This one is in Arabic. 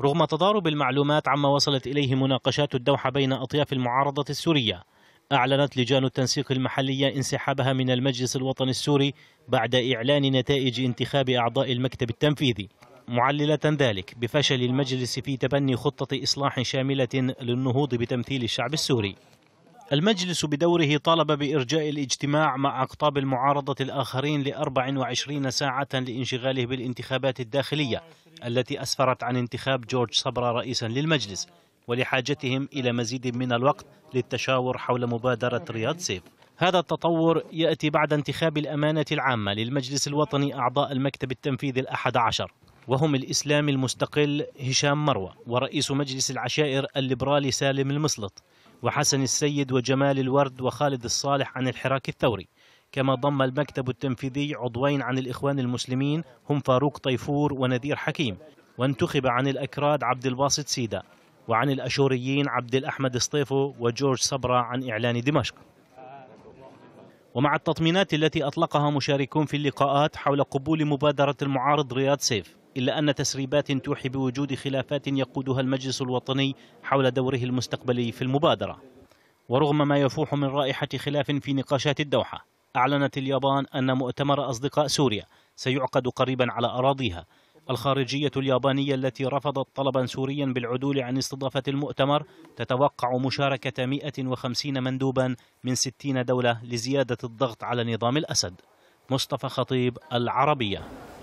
رغم تضارب المعلومات عما وصلت إليه مناقشات الدوحة بين أطياف المعارضة السورية أعلنت لجان التنسيق المحلية انسحابها من المجلس الوطني السوري بعد إعلان نتائج انتخاب أعضاء المكتب التنفيذي معللة ذلك بفشل المجلس في تبني خطة إصلاح شاملة للنهوض بتمثيل الشعب السوري المجلس بدوره طالب بإرجاء الاجتماع مع أقطاب المعارضة الآخرين ل 24 ساعة لانشغاله بالانتخابات الداخلية التي أسفرت عن انتخاب جورج صبرا رئيسا للمجلس ولحاجتهم إلى مزيد من الوقت للتشاور حول مبادرة رياض سيف هذا التطور يأتي بعد انتخاب الأمانة العامة للمجلس الوطني أعضاء المكتب التنفيذي الأحد عشر وهم الإسلام المستقل هشام مروى ورئيس مجلس العشائر الليبرالي سالم المسلط وحسن السيد وجمال الورد وخالد الصالح عن الحراك الثوري كما ضم المكتب التنفيذي عضوين عن الإخوان المسلمين هم فاروق طيفور ونذير حكيم وانتخب عن الأكراد عبد الباسط سيدا وعن الأشوريين عبد الأحمد سطيفو وجورج صبرا عن إعلان دمشق ومع التطمينات التي أطلقها مشاركون في اللقاءات حول قبول مبادرة المعارض رياض سيف إلا أن تسريبات توحي بوجود خلافات يقودها المجلس الوطني حول دوره المستقبلي في المبادرة ورغم ما يفوح من رائحة خلاف في نقاشات الدوحة أعلنت اليابان أن مؤتمر أصدقاء سوريا سيعقد قريبا على أراضيها الخارجية اليابانية التي رفضت طلبا سوريا بالعدول عن استضافة المؤتمر تتوقع مشاركة 150 مندوبا من 60 دولة لزيادة الضغط على نظام الأسد مصطفى خطيب العربية